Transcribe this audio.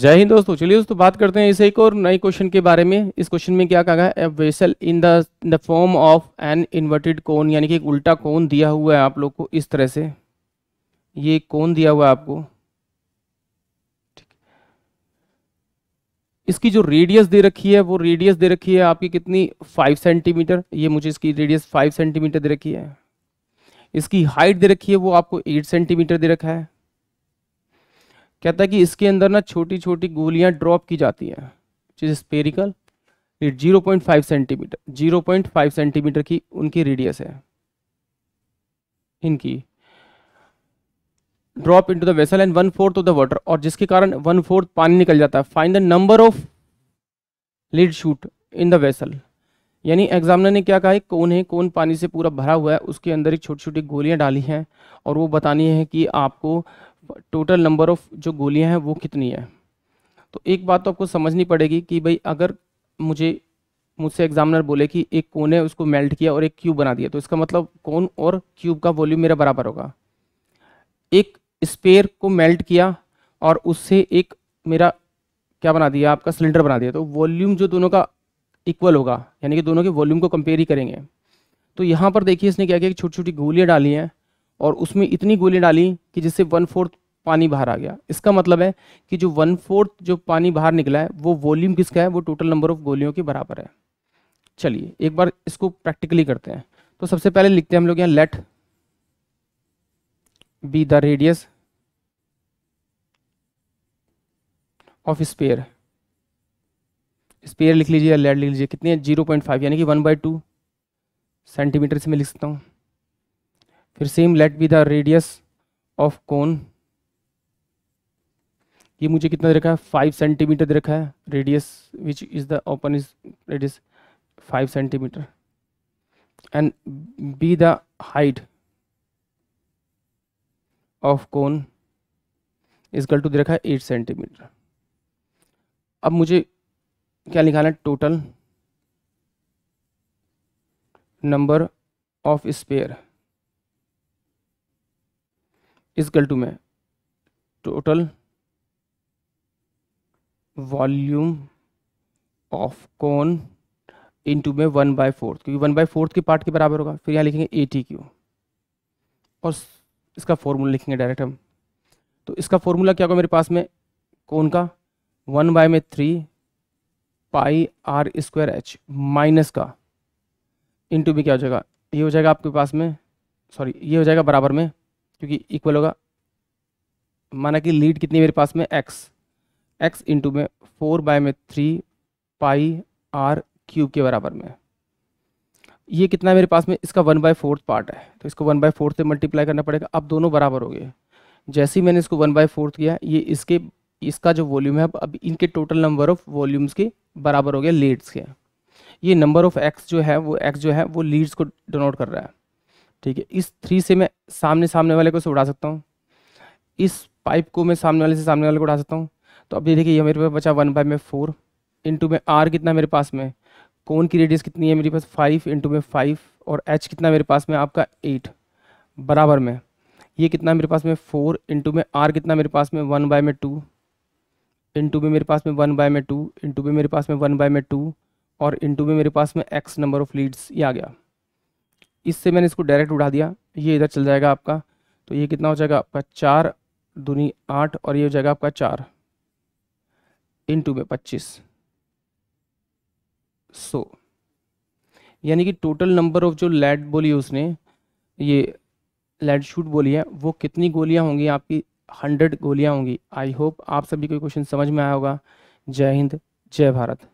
जय हिंद दोस्तों चलिए दोस्तों बात करते हैं इसे एक और नए क्वेश्चन के बारे में इस क्वेश्चन में क्या कहा है vessel in the the form of an inverted cone यानी कि एक उल्टा कोन दिया हुआ है आप लोग को इस तरह से ये कोन दिया हुआ है आपको इसकी जो रेडियस दे रखी है वो रेडियस दे रखी है आपकी कितनी फाइव सेंटीमीटर ये मुझे इसकी रेडियस फाइव सेंटीमीटर दे रखी है इसकी हाइट दे रखी है वो आपको एट सेंटीमीटर दे रखा है कहता है कि इसके अंदर ना छोटी छोटी गोलियां ड्रॉप की जाती हैं which spherical zero point five centimetre zero point five centimetre की उनकी रेडियस है इनकी drop into the vessel and one fourth of the water और जिसके कारण वन फोर्थ पानी निकल जाता है find the number of lead shot in the vessel यानी एग्जामिनर ने क्या कहा है कौन है कौन पानी से पूरा भरा हुआ है उसके अंदर एक छोटी छोटी गोलियां डाली हैं और वो बतानी है कि आपको टोटल नंबर ऑफ जो गोलियां हैं वो कितनी है तो एक बात तो आपको समझनी पड़ेगी कि भाई अगर मुझे मुझसे एग्जामिनर बोले कि एक कौन है उसको मेल्ट किया और एक क्यूब बना दिया तो इसका मतलब कौन और क्यूब का वॉल्यूम मेरा बराबर होगा एक स्पेयर को मेल्ट किया और उससे एक मेरा क्या बना दिया आपका सिलेंडर बना दिया तो वॉल्यूम जो दोनों का इक्वल होगा यानी कि दोनों के वॉल्यूम को कंपेयर ही करेंगे तो यहाँ पर देखिए इसने क्या किया कि छोटी छोटी गोलियाँ डाली हैं और उसमें इतनी गोलियाँ डाली कि जिससे वन फोर्थ पानी बाहर आ गया इसका मतलब है कि जो वन फोर्थ जो पानी बाहर निकला है वो वॉल्यूम किसका है वो टोटल नंबर ऑफ गोलियों के बराबर है चलिए एक बार इसको प्रैक्टिकली करते हैं तो सबसे पहले लिखते हैं हम लोग यहाँ let be the radius of sphere sphere लिख लीजिए या लेड लिख लीजिए कितनी है जीरो पॉइंट फाइव यानी कि वन बाई टू सेंटीमीटर से मैं लिख सकता हूँ फिर same let be the radius of cone ये मुझे कितना दे रखा है फाइव सेंटीमीटर दे रखा है radius which is the open is radius five centimetre and be the height of cone is equal to दे रखा है एट सेंटीमीटर अब मुझे क्या निकालना है total number of sphere is equal to में total volume of cone to में वन बाय फोर्थ क्योंकि वन बाय फोर्थ के पार्ट के बराबर होगा फिर यहाँ लिखेंगे ए टी क्यू और इसका फॉर्मूला लिखेंगे डायरेक्ट हम तो इसका फॉर्मूला क्या होगा मेरे पास में कौन का वन बाय में three pi r square h minus का इंटू में क्या हो जाएगा ये हो जाएगा आपके पास में सॉरी ये हो जाएगा बराबर में क्योंकि इक्वल होगा माना कि लीड कितनी मेरे पास में एक्स एक्स इंटू में फोर बाय में थ्री पाई आर क्यूब के बराबर में ये कितना मेरे पास में इसका वन बाई फोर्थ पार्ट है तो इसको वन बाई फोर्थ से मल्टीप्लाई करना पड़ेगा अब दोनों बराबर हो गए जैसे ही मैंने इसको वन बाई फोर्थ किया ये इसके इसका जो वॉल्यूम है अब इनके टोटल नंबर ऑफ वॉल्यूम्स के बराबर हो गया लीड्स के ये नंबर ऑफ एक्स जो है वो एक्स जो है वो लीड्स को डोनोट कर रहा है ठीक है इस थ्री से मैं सामने सामने वाले को से उड़ा सकता हूँ इस पाइप को मैं सामने वाले से सामने वाले को उठा सकता हूँ तो अब ये देखिए ये मेरे पास बचा वन बाई में फोर इंटू में आर कितना मेरे पास में कौन की रेडियस कितनी है मेरे पास फाइव इंटू में फाइव और एच कितना मेरे पास में आपका एट बराबर में ये कितना मेरे पास में फोर इंटू में आर कितना मेरे पास में वन बाय में टू इंटू में मेरे पास में वन बाय में टू इंटू में मेरे पास में वन बाय में टू और इंटू में मेरे पास में एक्स नंबर ऑफ लीड्स ये आ गया इससे मैंने इसको डायरेक्ट उड़ा दिया ये इधर चल जाएगा आपका तो ये कितना हो जाएगा आपका चार दूनी आठ और ये हो जाएगा आपका चार इंटू में पच्चीस सो यानी कि टोटल नंबर ऑफ जो लेड बोली उसने ये लेड शूट बोली है वो कितनी गोलियां होंगी आपकी हंड्रेड गोलियां होंगी आई होप आप सभी को क्वेश्चन समझ में आया होगा जय हिंद जय भारत